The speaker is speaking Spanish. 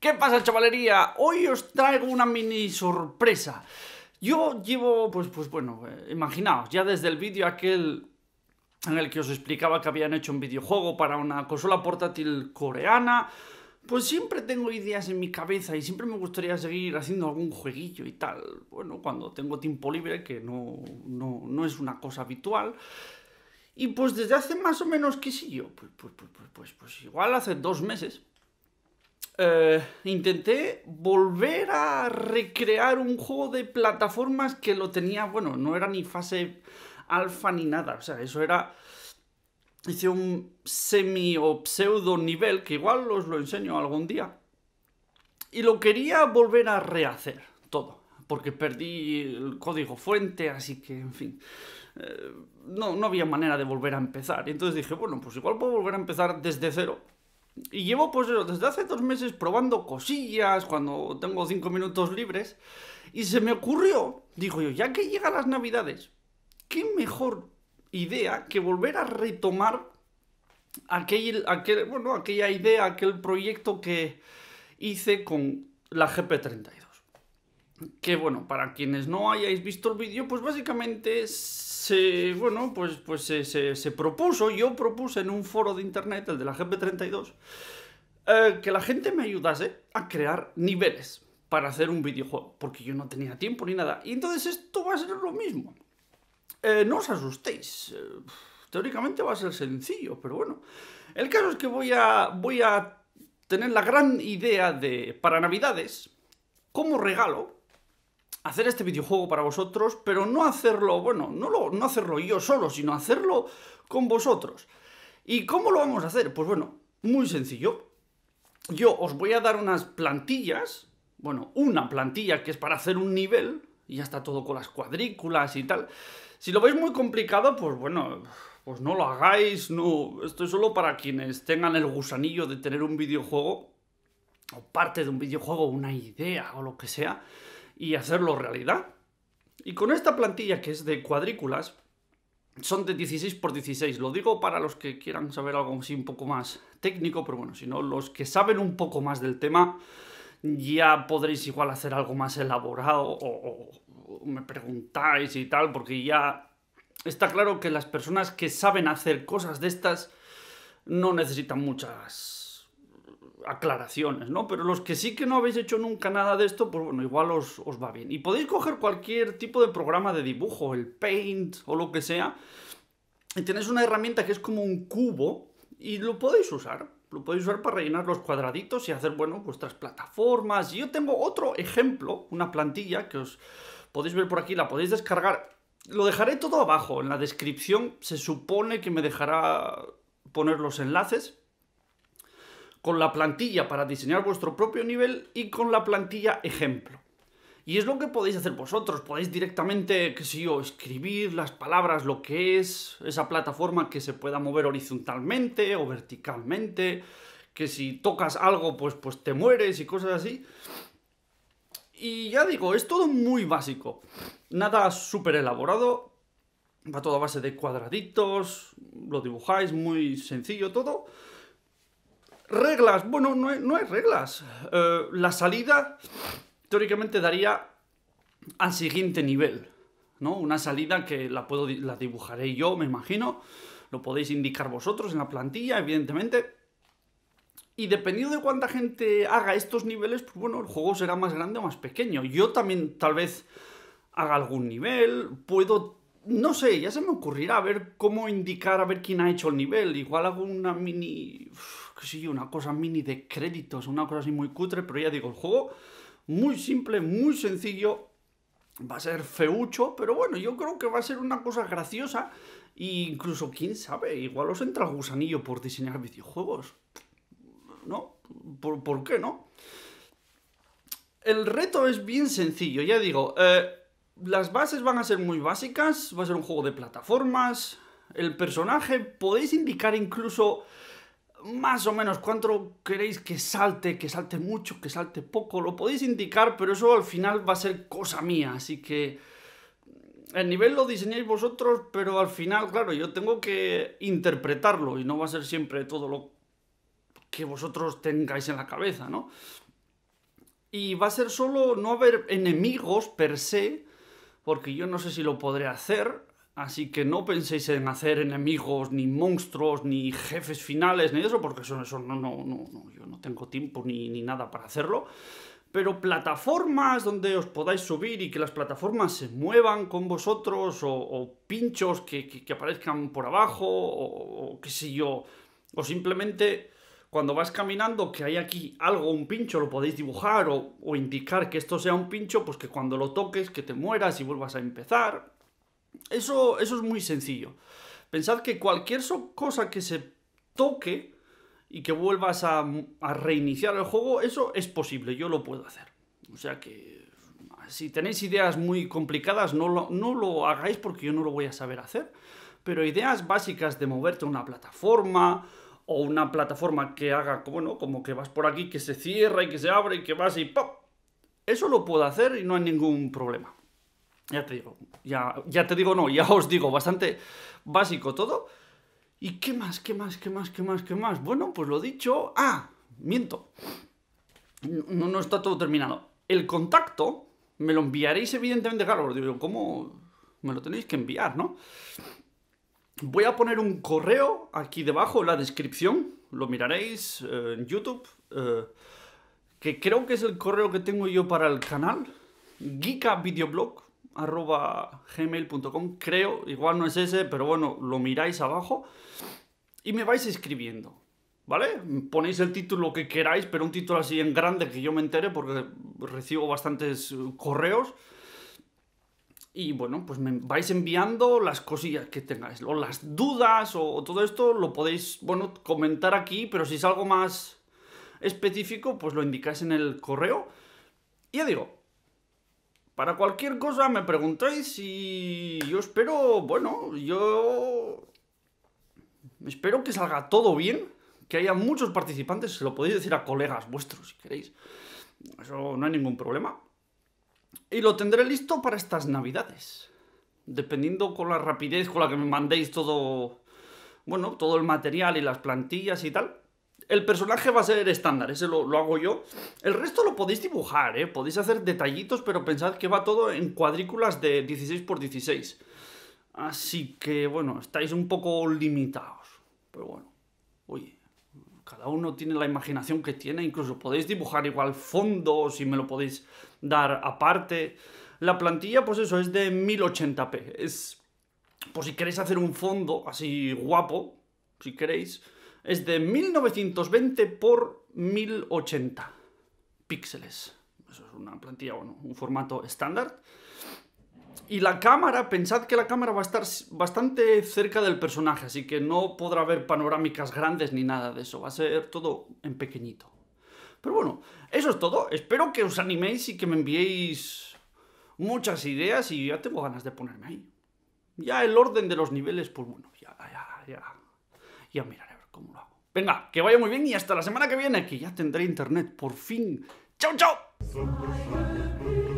¿Qué pasa, chavalería? Hoy os traigo una mini sorpresa. Yo llevo, pues, pues bueno, eh, imaginaos, ya desde el vídeo aquel en el que os explicaba que habían hecho un videojuego para una consola portátil coreana, pues siempre tengo ideas en mi cabeza y siempre me gustaría seguir haciendo algún jueguillo y tal. Bueno, cuando tengo tiempo libre, que no, no, es una cosa habitual. Y pues desde hace más o menos, qué sé yo, pues, pues, pues, pues, pues, pues igual hace dos meses, eh, intenté volver a recrear un juego de plataformas que lo tenía, bueno, no era ni fase alfa ni nada, o sea, eso era... Hice un semi o pseudo nivel, que igual os lo enseño algún día. Y lo quería volver a rehacer todo, porque perdí el código fuente, así que, en fin. Eh, no, no había manera de volver a empezar. Y entonces dije, bueno, pues igual puedo volver a empezar desde cero y llevo pues desde hace dos meses probando cosillas cuando tengo cinco minutos libres. Y se me ocurrió, digo yo, ya que llegan las navidades, qué mejor idea que volver a retomar bueno, aquella idea, aquel proyecto que hice con la gp 30 que bueno, para quienes no hayáis visto el vídeo, pues básicamente se, bueno, pues, pues se, propuso, yo propuse en un foro de internet, el de la GP32, eh, que la gente me ayudase a crear niveles para hacer un videojuego, porque yo no tenía tiempo ni nada. Y entonces esto va a ser lo mismo. Eh, no os asustéis. Eh, teóricamente va a ser sencillo, pero bueno. El caso es que voy a, voy a tener la gran idea de, para Navidades, como regalo, hacer este videojuego para vosotros, pero no hacerlo, bueno, no, lo, no hacerlo yo solo, sino hacerlo con vosotros. ¿Y cómo lo vamos a hacer? Pues bueno, muy sencillo. Yo os voy a dar unas plantillas, bueno, una plantilla que es para hacer un nivel, y ya está todo con las cuadrículas y tal. Si lo veis muy complicado, pues bueno, pues no lo hagáis, no, esto es solo para quienes tengan el gusanillo de tener un videojuego, o parte de un videojuego, una idea o lo que sea, y hacerlo realidad. Y con esta plantilla que es de cuadrículas, son de 16 por 16. Lo digo para los que quieran saber algo así un poco más técnico, pero bueno, si no, los que saben un poco más del tema, ya podréis igual hacer algo más elaborado o, o me preguntáis y tal, porque ya está claro que las personas que saben hacer cosas de estas no necesitan muchas aclaraciones, ¿no? Pero los que sí que no habéis hecho nunca nada de esto, pues bueno, igual os, va bien. Y podéis coger cualquier tipo de programa de dibujo, el Paint o lo que sea, y tenéis una herramienta que es como un cubo y lo podéis usar. Lo podéis usar para rellenar los cuadraditos y hacer, bueno, vuestras plataformas. Y yo tengo otro ejemplo, una plantilla que os podéis ver por aquí, la podéis descargar. Lo dejaré todo abajo, en la descripción se supone que me dejará poner los enlaces con la plantilla para diseñar vuestro propio nivel y con la plantilla ejemplo. Y es lo que podéis hacer vosotros, podéis directamente, que si yo, escribir las palabras, lo que es esa plataforma que se pueda mover horizontalmente o verticalmente, que si tocas algo pues, pues te mueres y cosas así. Y ya digo, es todo muy básico, nada súper elaborado, va todo a base de cuadraditos, lo dibujáis muy sencillo todo. Reglas, bueno, no hay, reglas. Eh, la salida, teóricamente, daría al siguiente nivel, ¿no? Una salida que la, puedo, la dibujaré yo, me imagino. Lo podéis indicar vosotros en la plantilla, evidentemente. Y dependiendo de cuánta gente haga estos niveles, pues bueno, el juego será más grande o más pequeño. Yo también tal vez haga algún nivel, puedo... No sé, ya se me ocurrirá a ver cómo indicar, a ver quién ha hecho el nivel. Igual hago una mini... Que sé una cosa mini de créditos, una cosa así muy cutre, pero ya digo, el juego muy simple, muy sencillo, va a ser feucho, pero bueno, yo creo que va a ser una cosa graciosa e incluso, quién sabe, igual os entra gusanillo por diseñar videojuegos. ¿No? ¿Por, qué no? El reto es bien sencillo, ya digo, eh, las bases van a ser muy básicas, va a ser un juego de plataformas, el personaje, podéis indicar incluso más o menos cuánto queréis que salte, que salte mucho, que salte poco, lo podéis indicar, pero eso al final va a ser cosa mía, así que el nivel lo diseñáis vosotros, pero al final, claro, yo tengo que interpretarlo y no va a ser siempre todo lo que vosotros tengáis en la cabeza, ¿no? Y va a ser solo no haber enemigos per se, porque yo no sé si lo podré hacer, Así que no penséis en hacer enemigos, ni monstruos, ni jefes finales, ni eso, porque eso, eso no, no, no, yo no tengo tiempo ni, nada para hacerlo. Pero plataformas donde os podáis subir y que las plataformas se muevan con vosotros, o, pinchos que, aparezcan por abajo, o, qué sé yo, o simplemente cuando vas caminando que hay aquí algo, un pincho, lo podéis dibujar o, indicar que esto sea un pincho, pues que cuando lo toques, que te mueras y vuelvas a empezar. Eso, es muy sencillo. Pensad que cualquier cosa que se toque y que vuelvas a, reiniciar el juego, eso es posible, yo lo puedo hacer. O sea que si tenéis ideas muy complicadas, no lo, no lo hagáis porque yo no lo voy a saber hacer. Pero ideas básicas de moverte a una plataforma o una plataforma que haga, bueno, como que vas por aquí, que se cierra y que se abre y que vas y ¡pop! Eso lo puedo hacer y no hay ningún problema ya te digo, ya, ya te digo, no, ya os digo, bastante básico todo. ¿Y qué más, qué más, qué más, qué más, qué más? Bueno, pues lo dicho, ah, miento, no, no está todo terminado. El contacto me lo enviaréis, evidentemente, claro, digo, ¿cómo me lo tenéis que enviar, no? Voy a poner un correo aquí debajo en la descripción, lo miraréis eh, en YouTube, eh, que creo que es el correo que tengo yo para el canal, Geeka Videoblog, arroba gmail.com, creo, igual no es ese, pero bueno, lo miráis abajo y me vais escribiendo. ¿Vale? Ponéis el título que queráis, pero un título así en grande que yo me entere porque recibo bastantes eh, correos. Y bueno, pues me vais enviando las cosillas que tengáis, o las dudas, o, todo esto lo podéis, bueno, comentar aquí, pero si es algo más específico, pues lo indicáis en el correo. Y ya digo, para cualquier cosa me preguntáis y yo espero, bueno, yo espero que salga todo bien, que haya muchos participantes, se lo podéis decir a colegas vuestros si queréis. Eso no hay ningún problema. Y lo tendré listo para estas navidades. Dependiendo con la rapidez con la que me mandéis todo, bueno, todo el material y las plantillas y tal el personaje va a ser estándar, ese lo, hago yo. El resto lo podéis dibujar, ¿eh? Podéis hacer detallitos, pero pensad que va todo en cuadrículas de 16x16. Así que, bueno, estáis un poco limitados. Pero bueno, oye, cada uno tiene la imaginación que tiene. Incluso podéis dibujar igual fondos si me lo podéis dar aparte. La plantilla, pues eso, es de 1080p. Es, por si queréis hacer un fondo así guapo, si queréis es de 1920 por 1080 píxeles. Eso es una plantilla, bueno, un formato estándar. Y la cámara, pensad que la cámara va a estar bastante cerca del personaje, así que no podrá haber panorámicas grandes ni nada de eso, va a ser todo en pequeñito. Pero bueno, eso es todo, espero que os animéis y que me enviéis muchas ideas y ya tengo ganas de ponerme ahí. Ya el orden de los niveles, pues bueno, ya, ya, ya, ya miraré cómo lo hago. Venga, que vaya muy bien y hasta la semana que viene, que ya tendré internet, por fin. ¡Chao, chao!